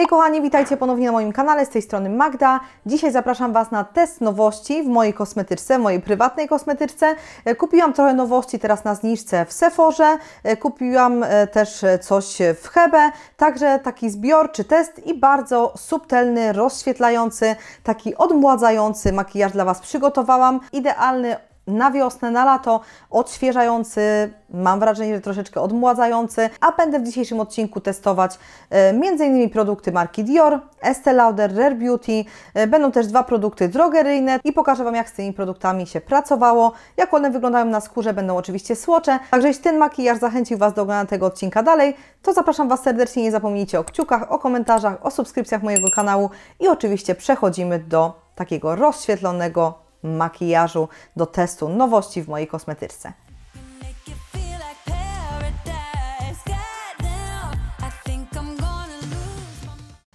Hej kochani, witajcie ponownie na moim kanale, z tej strony Magda. Dzisiaj zapraszam Was na test nowości w mojej kosmetyczce, w mojej prywatnej kosmetyczce. E, kupiłam trochę nowości teraz na zniżce w Seforze, e, kupiłam e, też coś w Hebe, także taki zbiorczy test i bardzo subtelny, rozświetlający, taki odmładzający makijaż dla Was przygotowałam. Idealny na wiosnę, na lato, odświeżający, mam wrażenie, że troszeczkę odmładzający, a będę w dzisiejszym odcinku testować e, m.in. produkty marki Dior, Estée Lauder, Rare Beauty, e, będą też dwa produkty drogeryjne i pokażę Wam, jak z tymi produktami się pracowało, jak one wyglądają na skórze, będą oczywiście słocze, także jeśli ten makijaż zachęcił Was do oglądania tego odcinka dalej, to zapraszam Was serdecznie, nie zapomnijcie o kciukach, o komentarzach, o subskrypcjach mojego kanału i oczywiście przechodzimy do takiego rozświetlonego makijażu do testu nowości w mojej kosmetyczce.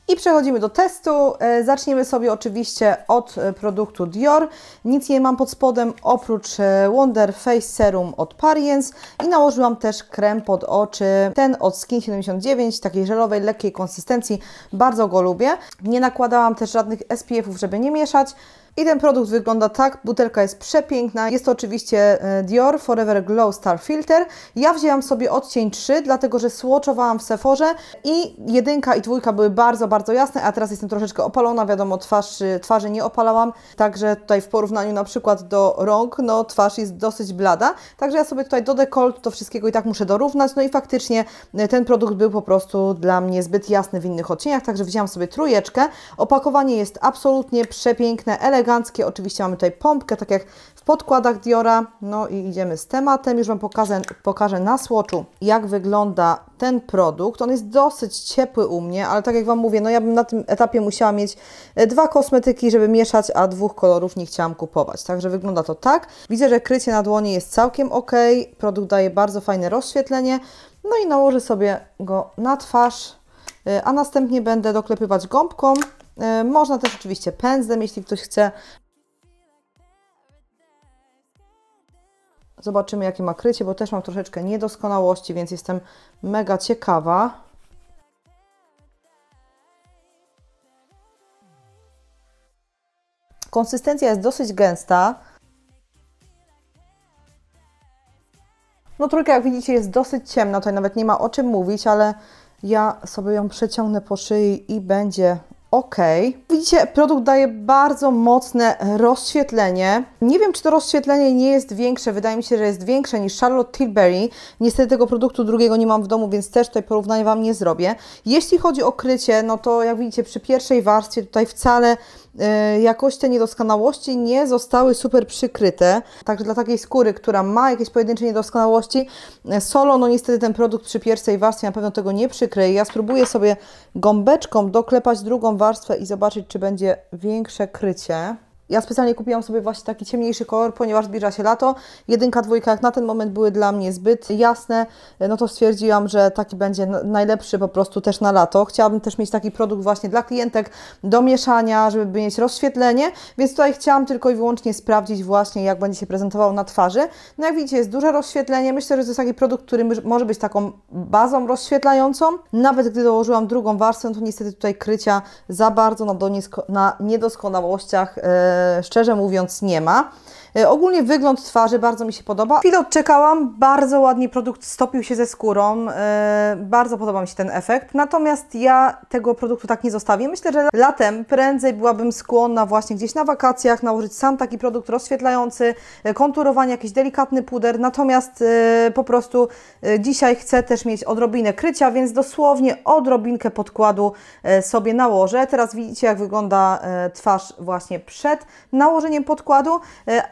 I przechodzimy do testu. E, zaczniemy sobie oczywiście od e, produktu Dior. Nic nie mam pod spodem oprócz e, Wonder Face Serum od Pariens i nałożyłam też krem pod oczy, ten od Skin 79, takiej żelowej, lekkiej konsystencji. Bardzo go lubię. Nie nakładałam też żadnych SPF-ów, żeby nie mieszać. I ten produkt wygląda tak, butelka jest przepiękna. Jest to oczywiście e, Dior Forever Glow Star Filter. Ja wzięłam sobie odcień 3, dlatego że słoczowałam w Sephorze i jedynka i dwójka były bardzo, bardzo jasne, a teraz jestem troszeczkę opalona, wiadomo, twarz, e, twarzy nie opalałam, także tutaj w porównaniu na przykład do rąk, no twarz jest dosyć blada, także ja sobie tutaj do dekoltu to wszystkiego i tak muszę dorównać, no i faktycznie e, ten produkt był po prostu dla mnie zbyt jasny w innych odcieniach, także wzięłam sobie trójeczkę. Opakowanie jest absolutnie przepiękne, eleganckie, eleganckie. Oczywiście mamy tutaj pompkę, tak jak w podkładach Diora. No i idziemy z tematem. Już Wam pokażę, pokażę na słoczu, jak wygląda ten produkt. On jest dosyć ciepły u mnie, ale tak jak Wam mówię, no ja bym na tym etapie musiała mieć e, dwa kosmetyki, żeby mieszać, a dwóch kolorów nie chciałam kupować. Także wygląda to tak. Widzę, że krycie na dłoni jest całkiem ok. Produkt daje bardzo fajne rozświetlenie. No i nałożę sobie go na twarz, e, a następnie będę doklepywać gąbką E, można też oczywiście pędzlem, jeśli ktoś chce. Zobaczymy, jakie ma krycie, bo też mam troszeczkę niedoskonałości, więc jestem mega ciekawa. Konsystencja jest dosyć gęsta. No trójka, jak widzicie, jest dosyć ciemna, tutaj nawet nie ma o czym mówić, ale ja sobie ją przeciągnę po szyi i będzie ok. Widzicie, produkt daje bardzo mocne rozświetlenie. Nie wiem, czy to rozświetlenie nie jest większe. Wydaje mi się, że jest większe niż Charlotte Tilbury. Niestety tego produktu drugiego nie mam w domu, więc też tutaj porównania Wam nie zrobię. Jeśli chodzi o krycie, no to jak widzicie, przy pierwszej warstwie tutaj wcale E, jakoś te niedoskonałości nie zostały super przykryte. Także dla takiej skóry, która ma jakieś pojedyncze niedoskonałości, e, solo, no niestety ten produkt przy pierwszej warstwie na pewno tego nie przykryje. Ja spróbuję sobie gąbeczką doklepać drugą warstwę i zobaczyć, czy będzie większe krycie. Ja specjalnie kupiłam sobie właśnie taki ciemniejszy kolor, ponieważ zbliża się lato. Jedynka, dwójka jak na ten moment były dla mnie zbyt jasne, no to stwierdziłam, że taki będzie najlepszy po prostu też na lato. Chciałabym też mieć taki produkt właśnie dla klientek do mieszania, żeby mieć rozświetlenie, więc tutaj chciałam tylko i wyłącznie sprawdzić właśnie jak będzie się prezentował na twarzy. No jak widzicie jest duże rozświetlenie, myślę, że to jest taki produkt, który może być taką bazą rozświetlającą. Nawet gdy dołożyłam drugą warstwę, no to niestety tutaj krycia za bardzo na, na niedoskonałościach yy, szczerze mówiąc nie ma. E, ogólnie wygląd twarzy bardzo mi się podoba. Chwilę odczekałam, bardzo ładnie produkt stopił się ze skórą, e, bardzo podoba mi się ten efekt. Natomiast ja tego produktu tak nie zostawię. Myślę, że latem prędzej byłabym skłonna właśnie gdzieś na wakacjach nałożyć sam taki produkt rozświetlający, e, konturowanie, jakiś delikatny puder. Natomiast po prostu dzisiaj chcę też mieć odrobinę krycia, więc dosłownie odrobinkę podkładu sobie nałożę. Teraz widzicie, jak wygląda twarz właśnie przed nałożeniem podkładu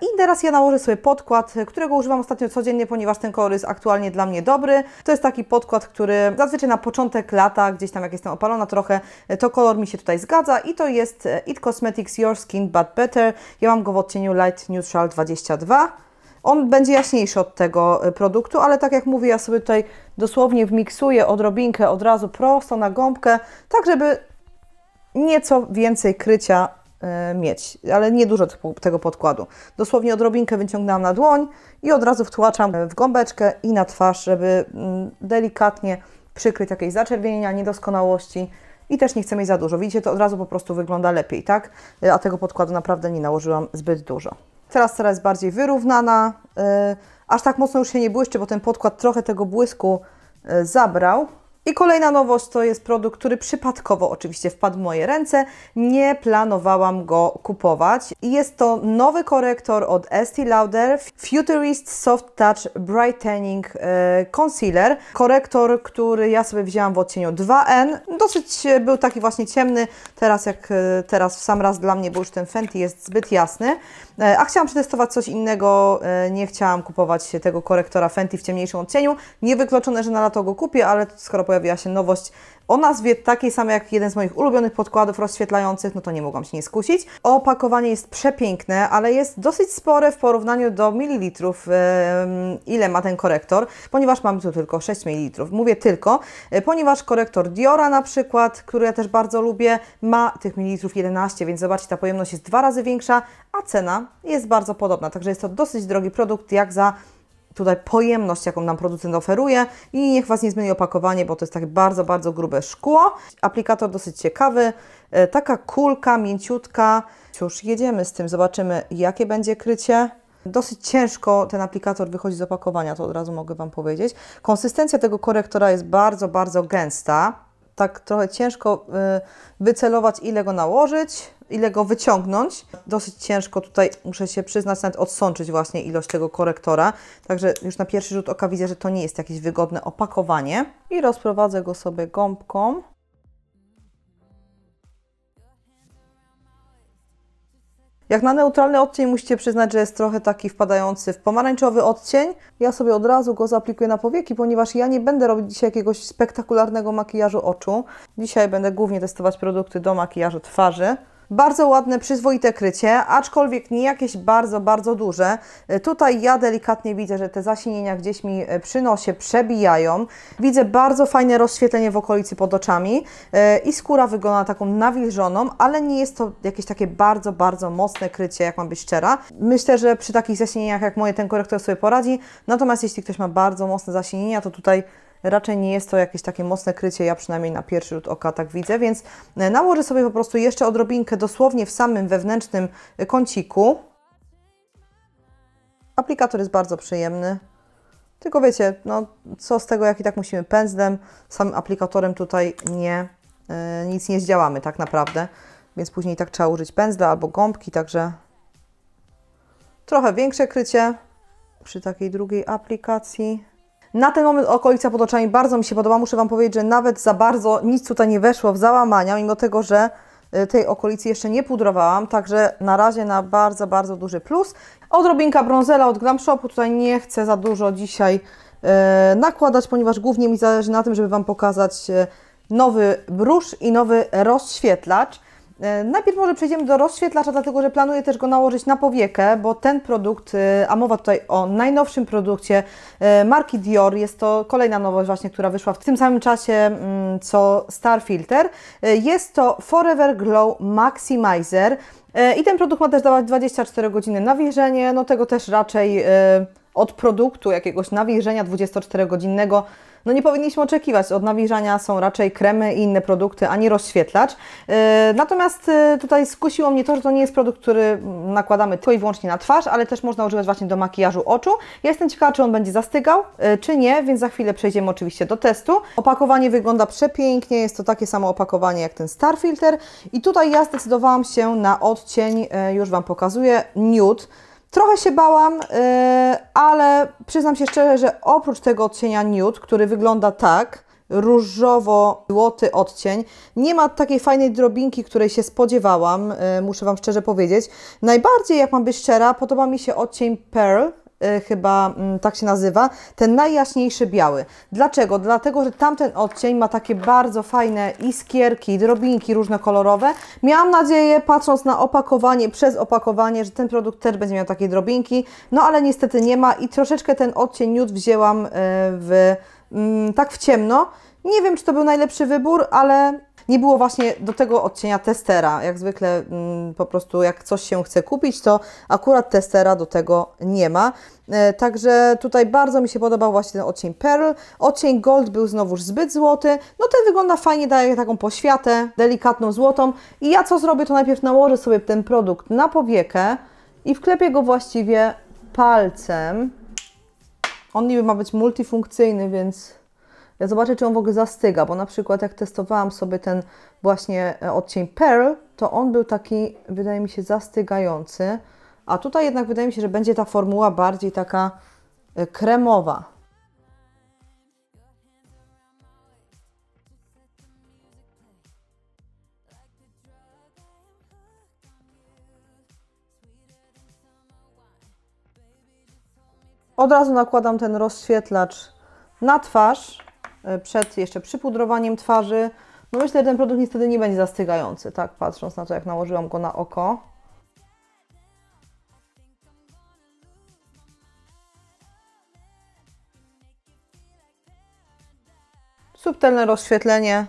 i i teraz ja nałożę sobie podkład, e, którego używam ostatnio codziennie, ponieważ ten kolor jest aktualnie dla mnie dobry. To jest taki podkład, który zazwyczaj na początek lata, gdzieś tam jak jestem opalona trochę, e, to kolor mi się tutaj zgadza i to jest e, It Cosmetics Your Skin But Better. Ja mam go w odcieniu Light Neutral 22. On będzie jaśniejszy od tego produktu, ale tak jak mówię, ja sobie tutaj dosłownie wmiksuję odrobinkę od razu prosto na gąbkę, tak żeby nieco więcej krycia E, mieć, ale nie dużo tego podkładu. Dosłownie odrobinkę wyciągnęłam na dłoń i od razu wtłaczam w gąbeczkę i na twarz, żeby mm, delikatnie przykryć jakieś zaczerwienienia, niedoskonałości i też nie chcę mieć za dużo. Widzicie, to od razu po prostu wygląda lepiej, tak? E, a tego podkładu naprawdę nie nałożyłam zbyt dużo. Teraz coraz bardziej wyrównana, e, aż tak mocno już się nie błyszczy, bo ten podkład trochę tego błysku zabrał, i kolejna nowość to jest produkt, który przypadkowo oczywiście wpadł w moje ręce. Nie planowałam go kupować. Jest to nowy korektor od Estee Lauder Futurist Soft Touch Brightening e, Concealer. Korektor, który ja sobie wzięłam w odcieniu 2N. Dosyć e, był taki właśnie ciemny. Teraz jak e, teraz w sam raz dla mnie, bo już ten Fenty jest zbyt jasny. A chciałam przetestować coś innego. Nie chciałam kupować tego korektora Fenty w ciemniejszym odcieniu. Niewykluczone, że na lato go kupię, ale skoro pojawiła się nowość o nazwie takiej samej jak jeden z moich ulubionych podkładów rozświetlających, no to nie mogłam się nie skusić. Opakowanie jest przepiękne, ale jest dosyć spore w porównaniu do mililitrów, ile ma ten korektor, ponieważ mam tu tylko 6 ml. Mówię tylko, e, ponieważ korektor Diora na przykład, który ja też bardzo lubię, ma tych mililitrów 11, więc zobaczcie, ta pojemność jest dwa razy większa, a cena jest bardzo podobna, także jest to dosyć drogi produkt, jak za tutaj pojemność, jaką nam producent oferuje i niech Was nie zmieni opakowanie, bo to jest tak bardzo, bardzo grube szkło. Aplikator dosyć ciekawy, e, taka kulka, mięciutka. Już jedziemy z tym, zobaczymy jakie będzie krycie. Dosyć ciężko ten aplikator wychodzi z opakowania, to od razu mogę Wam powiedzieć. Konsystencja tego korektora jest bardzo, bardzo gęsta tak trochę ciężko y, wycelować, ile go nałożyć, ile go wyciągnąć. Dosyć ciężko tutaj, muszę się przyznać, nawet odsączyć właśnie ilość tego korektora. Także już na pierwszy rzut oka widzę, że to nie jest jakieś wygodne opakowanie. I rozprowadzę go sobie gąbką. Jak na neutralny odcień musicie przyznać, że jest trochę taki wpadający w pomarańczowy odcień. Ja sobie od razu go zaaplikuję na powieki, ponieważ ja nie będę robić dzisiaj jakiegoś spektakularnego makijażu oczu. Dzisiaj będę głównie testować produkty do makijażu twarzy. Bardzo ładne, przyzwoite krycie, aczkolwiek nie jakieś bardzo, bardzo duże. E, tutaj ja delikatnie widzę, że te zasinienia gdzieś mi e, przy nosie przebijają. Widzę bardzo fajne rozświetlenie w okolicy pod oczami e, i skóra wygląda taką nawilżoną, ale nie jest to jakieś takie bardzo, bardzo mocne krycie, jak mam być szczera. Myślę, że przy takich zasinieniach jak moje ten korektor sobie poradzi, natomiast jeśli ktoś ma bardzo mocne zasinienia, to tutaj Raczej nie jest to jakieś takie mocne krycie, ja przynajmniej na pierwszy rzut oka tak widzę, więc e, nałożę sobie po prostu jeszcze odrobinkę dosłownie w samym wewnętrznym e, kąciku. Aplikator jest bardzo przyjemny, tylko wiecie, no co z tego, jak i tak musimy pędzlem, samym aplikatorem tutaj nie, yy, nic nie zdziałamy tak naprawdę, więc później tak trzeba użyć pędzla albo gąbki, także trochę większe krycie przy takiej drugiej aplikacji. Na ten moment okolica pod oczami bardzo mi się podoba. Muszę Wam powiedzieć, że nawet za bardzo nic tutaj nie weszło w załamania, mimo tego, że y, tej okolicy jeszcze nie pudrowałam, także na razie na bardzo, bardzo duży plus. Odrobinka brązela od Glam Shopu, tutaj nie chcę za dużo dzisiaj e, nakładać, ponieważ głównie mi zależy na tym, żeby Wam pokazać y, nowy brusz i nowy rozświetlacz. E, najpierw może przejdziemy do rozświetlacza, dlatego że planuję też go nałożyć na powiekę, bo ten produkt, e, a mowa tutaj o najnowszym produkcie e, marki Dior, jest to kolejna nowość właśnie, która wyszła w tym samym czasie mm, co Star Filter. Jest to Forever Glow Maximizer i ten produkt ma też dawać 24 godziny nawilżenie, no tego też raczej od produktu jakiegoś nawilżenia 24-godzinnego no nie powinniśmy oczekiwać. Od nawilżania są raczej kremy i inne produkty, a nie rozświetlacz. E, natomiast e, tutaj skusiło mnie to, że to nie jest produkt, który nakładamy tylko i wyłącznie na twarz, ale też można używać właśnie do makijażu oczu. Ja jestem ciekawa, czy on będzie zastygał, e, czy nie, więc za chwilę przejdziemy oczywiście do testu. Opakowanie wygląda przepięknie, jest to takie samo opakowanie jak ten Star Filter i tutaj ja zdecydowałam się na odcień, już Wam pokazuję, nude. Trochę się bałam, y, ale przyznam się szczerze, że oprócz tego odcienia nude, który wygląda tak, różowo-złoty odcień. Nie ma takiej fajnej drobinki, której się spodziewałam, y, muszę Wam szczerze powiedzieć. Najbardziej, jak mam być szczera, podoba mi się odcień Pearl, Y, chyba mm, tak się nazywa, ten najjaśniejszy biały. Dlaczego? Dlatego, że tamten odcień ma takie bardzo fajne iskierki, drobinki różnokolorowe. Miałam nadzieję, patrząc na opakowanie, przez opakowanie, że ten produkt też będzie miał takie drobinki, no ale niestety nie ma i troszeczkę ten odcień nude wzięłam y, w, mm, tak w ciemno. Nie wiem, czy to był najlepszy wybór, ale nie było właśnie do tego odcienia testera. Jak zwykle mm, po prostu jak coś się chce kupić, to akurat testera do tego nie ma. E, także tutaj bardzo mi się podobał właśnie ten odcień Pearl. Odcień Gold był znowuż zbyt złoty. No ten wygląda fajnie, daje taką poświatę, delikatną złotą. I ja co zrobię, to najpierw nałożę sobie ten produkt na powiekę i wklepię go właściwie palcem. On niby ma być multifunkcyjny, więc ja zobaczę, czy on w ogóle zastyga, bo na przykład jak testowałam sobie ten właśnie e, odcień Pearl, to on był taki, wydaje mi się, zastygający. A tutaj jednak wydaje mi się, że będzie ta formuła bardziej taka e, kremowa. Od razu nakładam ten rozświetlacz na twarz, e, przed jeszcze przypudrowaniem twarzy. No myślę, że ten produkt niestety nie będzie zastygający, tak, patrząc na to, jak nałożyłam go na oko. subtelne rozświetlenie.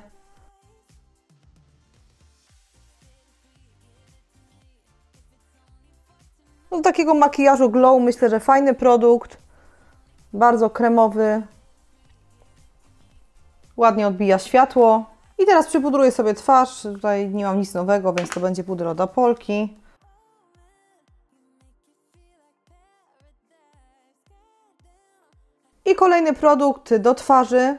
No, do takiego makijażu glow myślę, że fajny produkt, bardzo kremowy, ładnie odbija światło. I teraz przypudruję sobie twarz, tutaj nie mam nic nowego, więc to będzie pudra od Apolki. I kolejny produkt do twarzy e,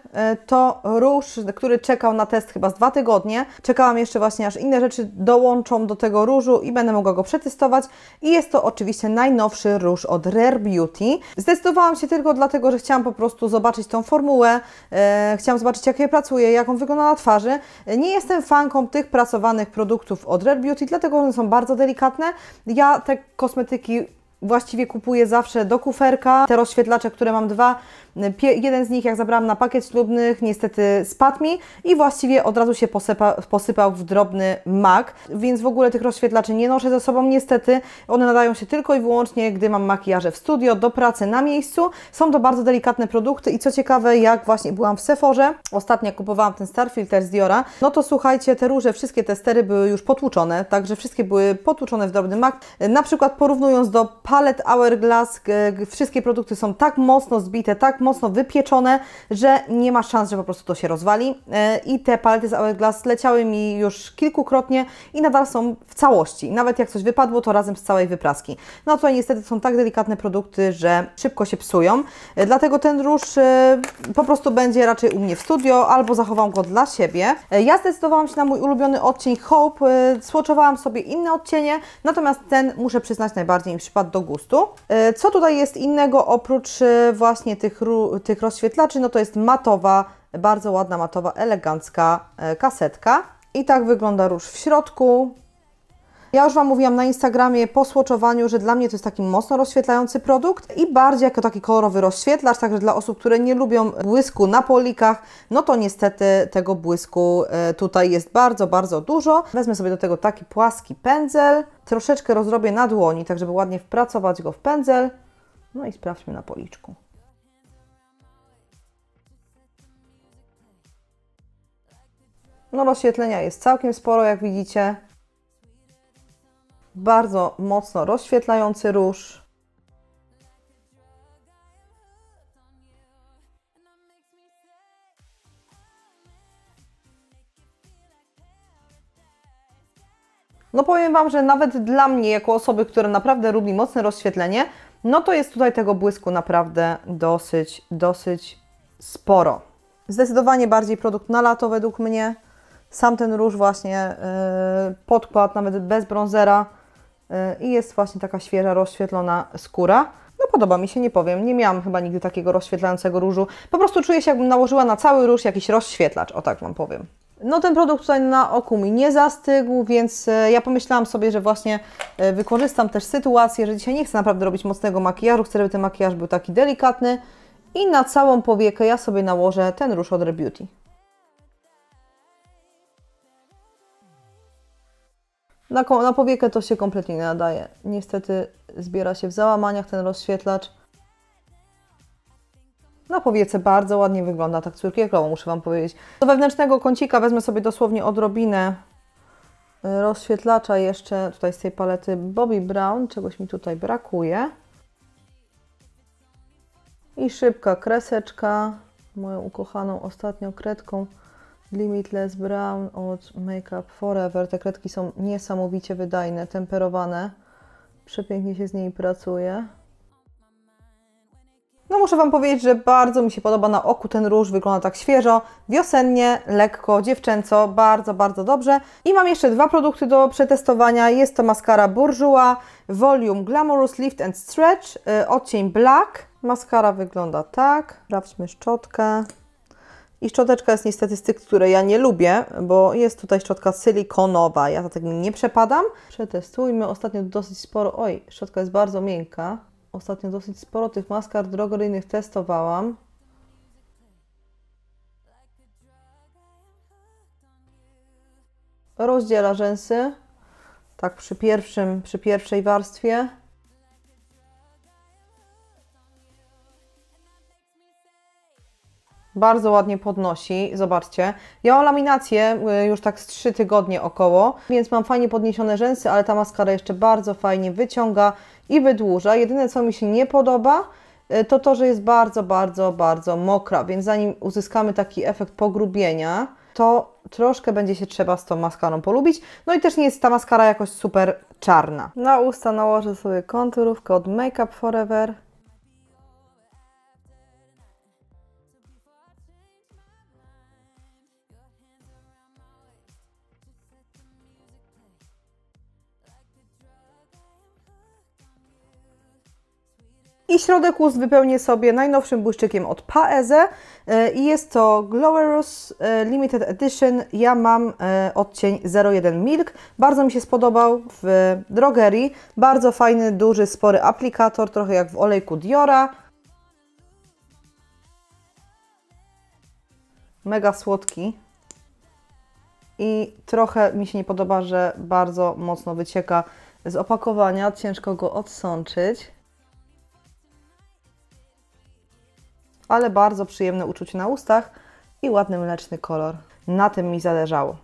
to róż, który czekał na test chyba z dwa tygodnie. Czekałam jeszcze właśnie, aż inne rzeczy dołączą do tego różu i będę mogła go przetestować. I jest to oczywiście najnowszy róż od Rare Beauty. Zdecydowałam się tylko dlatego, że chciałam po prostu zobaczyć tą formułę, e, chciałam zobaczyć jak je pracuje, jak on wygląda na twarzy. Nie jestem fanką tych pracowanych produktów od Rare Beauty, dlatego one są bardzo delikatne. Ja te kosmetyki Właściwie kupuję zawsze do kuferka te rozświetlacze, które mam dwa, Jeden z nich, jak zabrałam na pakiet ślubnych, niestety spadł mi i właściwie od razu się posypa, posypał w drobny mak, więc w ogóle tych rozświetlaczy nie noszę ze sobą niestety. One nadają się tylko i wyłącznie, gdy mam makijaże w studio, do pracy na miejscu. Są to bardzo delikatne produkty i co ciekawe, jak właśnie byłam w Seforze, ostatnio kupowałam ten Star Filter z Diora, no to słuchajcie, te róże, wszystkie te stery były już potłuczone, także wszystkie były potłuczone w drobny mak. Na przykład porównując do palet Hourglass, wszystkie produkty są tak mocno zbite, tak mocno wypieczone, że nie ma szans, że po prostu to się rozwali. E, I te palety z Hourglass leciały mi już kilkukrotnie i nadal są w całości. Nawet jak coś wypadło, to razem z całej wypraski. No to niestety są tak delikatne produkty, że szybko się psują. E, dlatego ten róż e, po prostu będzie raczej u mnie w studio, albo zachowam go dla siebie. Ja zdecydowałam się na mój ulubiony odcień Hope. Słoczowałam sobie inne odcienie, natomiast ten muszę przyznać najbardziej mi przypadł do gustu. Co tutaj jest innego oprócz właśnie tych róż tych rozświetlaczy, no to jest matowa, bardzo ładna, matowa, elegancka e, kasetka. I tak wygląda róż w środku. Ja już Wam mówiłam na Instagramie po słoczowaniu, że dla mnie to jest taki mocno rozświetlający produkt i bardziej jako taki kolorowy rozświetlacz, także dla osób, które nie lubią błysku na polikach, no to niestety tego błysku e, tutaj jest bardzo, bardzo dużo. Wezmę sobie do tego taki płaski pędzel, troszeczkę rozrobię na dłoni, tak żeby ładnie wpracować go w pędzel, no i sprawdźmy na policzku. No rozświetlenia jest całkiem sporo, jak widzicie. Bardzo mocno rozświetlający róż. No powiem Wam, że nawet dla mnie, jako osoby, która naprawdę lubi mocne rozświetlenie, no to jest tutaj tego błysku naprawdę dosyć, dosyć sporo. Zdecydowanie bardziej produkt na lato według mnie sam ten róż właśnie, e, podkład nawet bez bronzera e, i jest właśnie taka świeża, rozświetlona skóra. No podoba mi się, nie powiem. Nie miałam chyba nigdy takiego rozświetlającego różu. Po prostu czuję się jakbym nałożyła na cały róż jakiś rozświetlacz, o tak Wam powiem. No ten produkt tutaj na oku mi nie zastygł, więc e, ja pomyślałam sobie, że właśnie wykorzystam też sytuację, że dzisiaj nie chcę naprawdę robić mocnego makijażu, chcę, żeby ten makijaż był taki delikatny i na całą powiekę ja sobie nałożę ten róż od Rebeauty. Na, na powiekę to się kompletnie nie nadaje. Niestety zbiera się w załamaniach ten rozświetlacz. Na powiece bardzo ładnie wygląda tak cukierkowo, muszę Wam powiedzieć. Do wewnętrznego kącika wezmę sobie dosłownie odrobinę y, rozświetlacza jeszcze tutaj z tej palety Bobby Brown. Czegoś mi tutaj brakuje. I szybka kreseczka, moją ukochaną ostatnią kredką. Limitless Brown od Make Up Forever. Te kredki są niesamowicie wydajne, temperowane. Przepięknie się z niej pracuje. No muszę Wam powiedzieć, że bardzo mi się podoba na oku ten róż, wygląda tak świeżo, wiosennie, lekko, dziewczęco, bardzo, bardzo dobrze. I mam jeszcze dwa produkty do przetestowania, jest to maskara Bourjois Volume Glamorous Lift and Stretch, y, odcień Black. Maskara wygląda tak, sprawdźmy szczotkę. I szczoteczka jest niestety z tych, które ja nie lubię, bo jest tutaj szczotka silikonowa. Ja za tym nie przepadam. Przetestujmy. Ostatnio dosyć sporo... Oj, szczotka jest bardzo miękka. Ostatnio dosyć sporo tych maskar drogoryjnych testowałam. Rozdziela rzęsy. Tak przy, pierwszym, przy pierwszej warstwie. Bardzo ładnie podnosi, zobaczcie. Ja mam laminację y, już tak z 3 tygodnie około, więc mam fajnie podniesione rzęsy, ale ta maskara jeszcze bardzo fajnie wyciąga i wydłuża. Jedyne co mi się nie podoba, y, to to, że jest bardzo, bardzo, bardzo mokra, więc zanim uzyskamy taki efekt pogrubienia, to troszkę będzie się trzeba z tą maskarą polubić. No i też nie jest ta maskara jakoś super czarna. Na usta nałożę sobie konturówkę od Make Up Forever. I środek ust wypełnię sobie najnowszym błyszczykiem od Paeze e, i jest to Glorous e, Limited Edition. Ja mam e, odcień 01 Milk. Bardzo mi się spodobał w drogerii. Bardzo fajny, duży, spory aplikator, trochę jak w olejku Diora. Mega słodki. I trochę mi się nie podoba, że bardzo mocno wycieka z opakowania. Ciężko go odsączyć. ale bardzo przyjemne uczucie na ustach i ładny mleczny kolor. Na tym mi zależało.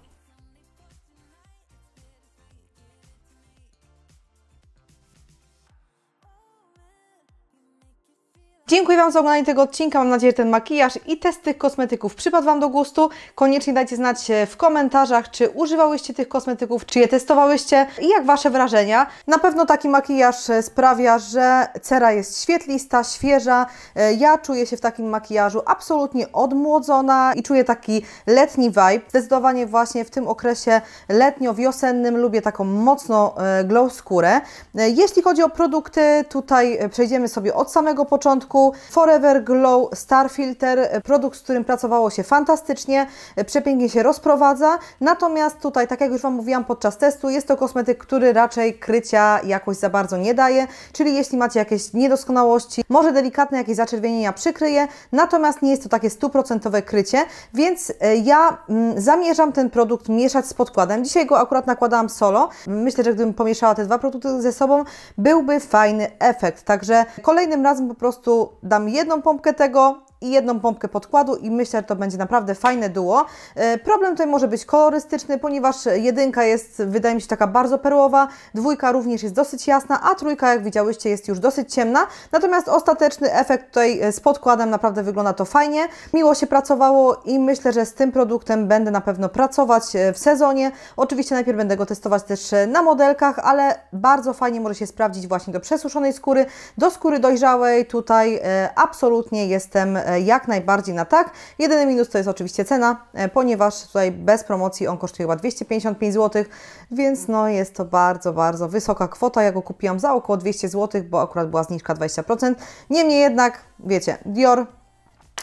Dziękuję Wam za oglądanie tego odcinka. Mam nadzieję, że ten makijaż i test tych kosmetyków przypadł Wam do gustu. Koniecznie dajcie znać w komentarzach, czy używałyście tych kosmetyków, czy je testowałyście i jak Wasze wrażenia. Na pewno taki makijaż e, sprawia, że cera jest świetlista, świeża. E, ja czuję się w takim makijażu absolutnie odmłodzona i czuję taki letni vibe. Zdecydowanie właśnie w tym okresie letnio-wiosennym lubię taką mocno e, glow skórę. Jeśli chodzi o produkty, tutaj przejdziemy sobie od samego początku. Forever Glow Star Filter, e, produkt, z którym pracowało się fantastycznie, e, przepięknie się rozprowadza. Natomiast tutaj, tak jak już Wam mówiłam podczas testu, jest to kosmetyk, który raczej krycia jakoś za bardzo nie daje, czyli jeśli macie jakieś niedoskonałości, może delikatne jakieś zaczerwienienia przykryje, natomiast nie jest to takie stuprocentowe krycie, więc e, ja mm, zamierzam ten produkt mieszać z podkładem. Dzisiaj go akurat nakładałam solo. Myślę, że gdybym pomieszała te dwa produkty ze sobą, byłby fajny efekt. Także kolejnym razem po prostu dam jedną pompkę tego, i jedną pompkę podkładu i myślę, że to będzie naprawdę fajne duo. E, problem tutaj może być kolorystyczny, ponieważ jedynka jest, wydaje mi się, taka bardzo perłowa, dwójka również jest dosyć jasna, a trójka, jak widziałyście, jest już dosyć ciemna. Natomiast ostateczny efekt tutaj e, z podkładem naprawdę wygląda to fajnie. Miło się pracowało i myślę, że z tym produktem będę na pewno pracować e, w sezonie. Oczywiście najpierw będę go testować też na modelkach, ale bardzo fajnie może się sprawdzić właśnie do przesuszonej skóry, do skóry dojrzałej. Tutaj absolutnie jestem E, jak najbardziej na tak. Jedyny minus to jest oczywiście cena, e, ponieważ tutaj bez promocji on kosztuje chyba 255 zł, więc no jest to bardzo, bardzo wysoka kwota. Ja go kupiłam za około 200 zł, bo akurat była zniżka 20%. Niemniej jednak, wiecie, Dior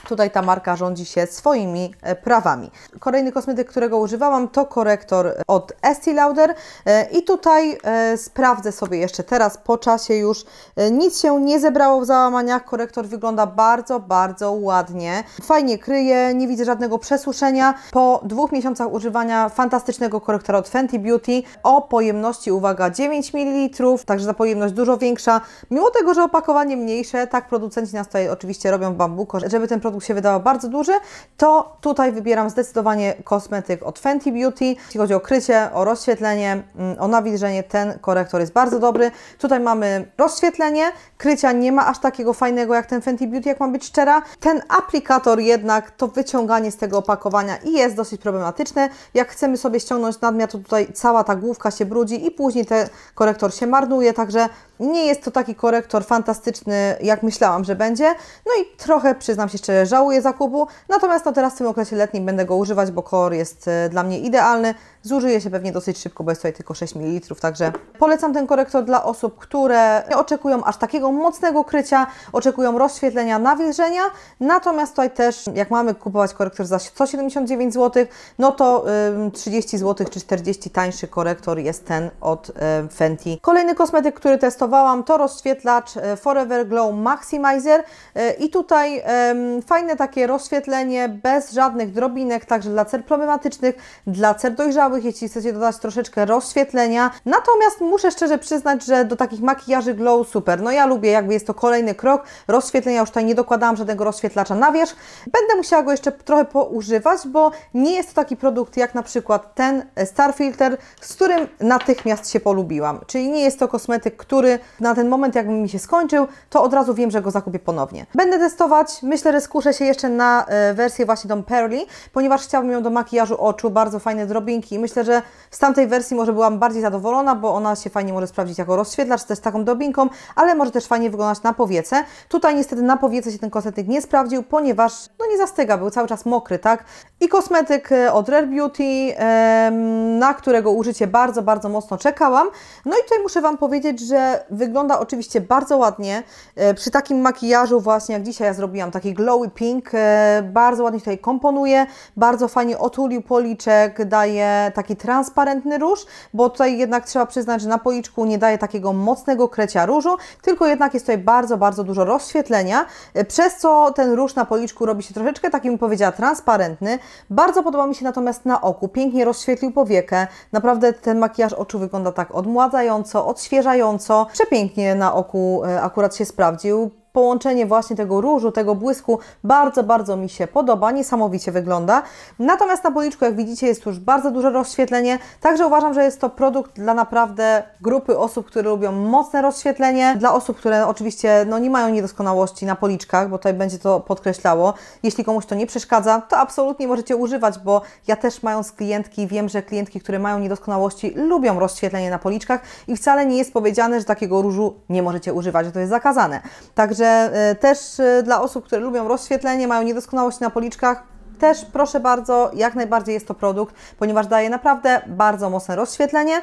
Tutaj ta marka rządzi się swoimi e, prawami. Kolejny kosmetyk, którego używałam, to korektor od Estee Lauder e, i tutaj e, sprawdzę sobie jeszcze teraz po czasie już. Nic się nie zebrało w załamaniach, korektor wygląda bardzo, bardzo ładnie. Fajnie kryje, nie widzę żadnego przesuszenia. Po dwóch miesiącach używania fantastycznego korektora od Fenty Beauty o pojemności, uwaga, 9 ml, także ta pojemność dużo większa. Mimo tego, że opakowanie mniejsze, tak producenci nas tutaj oczywiście robią w bambuko, żeby ten produkt się wydawał bardzo duży, to tutaj wybieram zdecydowanie kosmetyk od Fenty Beauty. Jeśli chodzi o krycie, o rozświetlenie, mm, o nawilżenie, ten korektor jest bardzo dobry. Tutaj mamy rozświetlenie, krycia nie ma aż takiego fajnego jak ten Fenty Beauty, jak mam być szczera. Ten aplikator jednak, to wyciąganie z tego opakowania i jest dosyć problematyczne. Jak chcemy sobie ściągnąć nadmiar, to tutaj cała ta główka się brudzi i później ten korektor się marnuje, także nie jest to taki korektor fantastyczny, jak myślałam, że będzie. No i trochę, przyznam się szczerze, żałuję zakupu, natomiast no teraz w tym okresie letnim będę go używać, bo kolor jest y, dla mnie idealny, Zużyje się pewnie dosyć szybko, bo jest tutaj tylko 6 ml, także polecam ten korektor dla osób, które nie oczekują aż takiego mocnego krycia, oczekują rozświetlenia, nawilżenia, natomiast tutaj też jak mamy kupować korektor za 179 zł, no to 30 zł czy 40 tańszy korektor jest ten od y, Fenty. Kolejny kosmetyk, który testowałam to rozświetlacz y, Forever Glow Maximizer y, i tutaj fajne takie rozświetlenie bez żadnych drobinek, także dla cer problematycznych, dla cer dojrzałych, kolorowych, jeśli chcecie dodać troszeczkę rozświetlenia. Natomiast muszę szczerze przyznać, że do takich makijaży glow super. No ja lubię, jakby jest to kolejny krok rozświetlenia. Już tutaj nie dokładałam żadnego rozświetlacza na wierzch. Będę musiała go jeszcze trochę poużywać, bo nie jest to taki produkt jak na przykład ten Star Filter, z którym natychmiast się polubiłam. Czyli nie jest to kosmetyk, który na ten moment jakby mi się skończył, to od razu wiem, że go zakupię ponownie. Będę testować, myślę, że skuszę się jeszcze na e, wersję właśnie tą Pearly, ponieważ chciałabym ją do makijażu oczu, bardzo fajne drobinki i myślę, że z tamtej wersji może byłam bardziej zadowolona, bo ona się fajnie może sprawdzić jako rozświetlacz, też taką dobinką, ale może też fajnie wyglądać na powiece. Tutaj niestety na powiece się ten kosmetyk nie sprawdził, ponieważ no nie zastyga, był cały czas mokry, tak? I kosmetyk e, od Rare Beauty, na którego użycie bardzo, bardzo mocno czekałam. No i tutaj muszę Wam powiedzieć, że wygląda oczywiście bardzo ładnie. E, przy takim makijażu właśnie jak dzisiaj ja zrobiłam, taki glowy pink, e, bardzo ładnie tutaj komponuje, bardzo fajnie otulił policzek, daje taki transparentny róż, bo tutaj jednak trzeba przyznać, że na policzku nie daje takiego mocnego krecia różu, tylko jednak jest tutaj bardzo, bardzo dużo rozświetlenia, e, przez co ten róż na policzku robi się troszeczkę, tak jak powiedziała, transparentny. Bardzo podoba mi się natomiast na oku, pięknie rozświetlił powiekę, naprawdę ten makijaż oczu wygląda tak odmładzająco, odświeżająco, przepięknie na oku e, akurat się sprawdził połączenie właśnie tego różu, tego błysku bardzo, bardzo mi się podoba, niesamowicie wygląda. Natomiast na policzku, jak widzicie, jest już bardzo duże rozświetlenie, także uważam, że jest to produkt dla naprawdę grupy osób, które lubią mocne rozświetlenie, dla osób, które oczywiście no, nie mają niedoskonałości na policzkach, bo tutaj będzie to podkreślało. Jeśli komuś to nie przeszkadza, to absolutnie możecie używać, bo ja też mając klientki, wiem, że klientki, które mają niedoskonałości, lubią rozświetlenie na policzkach i wcale nie jest powiedziane, że takiego różu nie możecie używać, że to jest zakazane. Także E, też e, dla osób, które lubią rozświetlenie, mają niedoskonałość na policzkach, też proszę bardzo, jak najbardziej jest to produkt, ponieważ daje naprawdę bardzo mocne rozświetlenie.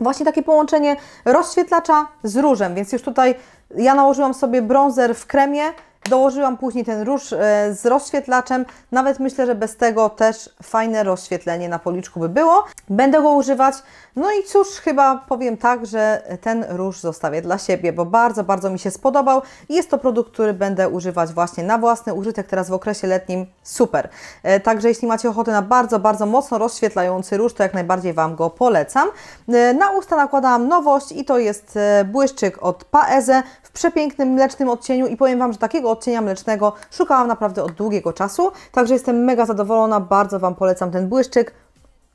Właśnie takie połączenie rozświetlacza z różem, więc już tutaj ja nałożyłam sobie bronzer w kremie, Dołożyłam później ten róż e, z rozświetlaczem. Nawet myślę, że bez tego też fajne rozświetlenie na policzku by było. Będę go używać. No i cóż, chyba powiem tak, że ten róż zostawię dla siebie, bo bardzo, bardzo mi się spodobał. Jest to produkt, który będę używać właśnie na własny użytek teraz w okresie letnim. Super. E, także jeśli macie ochotę na bardzo, bardzo mocno rozświetlający róż, to jak najbardziej Wam go polecam. E, na usta nakładałam nowość i to jest błyszczyk od Paeze w przepięknym mlecznym odcieniu i powiem Wam, że takiego odcienia mlecznego szukałam naprawdę od długiego czasu, także jestem mega zadowolona, bardzo Wam polecam ten błyszczyk,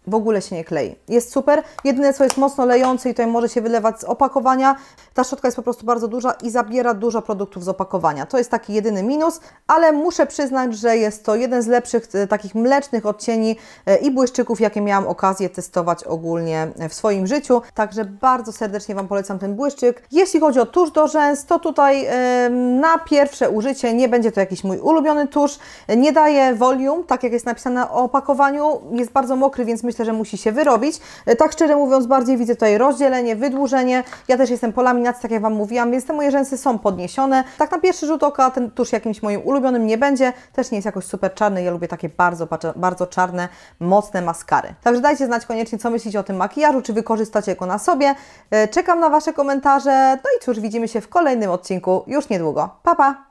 w ogóle się nie klei. Jest super. Jedyne, co jest mocno lejące i tutaj może się wylewać z opakowania, ta szczotka jest po prostu bardzo duża i zabiera dużo produktów z opakowania. To jest taki jedyny minus, ale muszę przyznać, że jest to jeden z lepszych e, takich mlecznych odcieni e, i błyszczyków, jakie miałam okazję testować ogólnie w swoim życiu. Także bardzo serdecznie Wam polecam ten błyszczyk. Jeśli chodzi o tusz do rzęs, to tutaj e, na pierwsze użycie nie będzie to jakiś mój ulubiony tusz. Nie daje volume, tak jak jest napisane o opakowaniu. Jest bardzo mokry, więc myślę, myślę, że musi się wyrobić. E, tak szczerze mówiąc, bardziej widzę tutaj rozdzielenie, wydłużenie. Ja też jestem po laminacji, tak jak Wam mówiłam, więc te moje rzęsy są podniesione. Tak na pierwszy rzut oka ten tusz jakimś moim ulubionym nie będzie. Też nie jest jakoś super czarny. Ja lubię takie bardzo, bardzo czarne, mocne maskary. Także dajcie znać koniecznie, co myślicie o tym makijażu, czy wykorzystacie go na sobie. E, czekam na Wasze komentarze. No i cóż, widzimy się w kolejnym odcinku już niedługo. Pa, pa!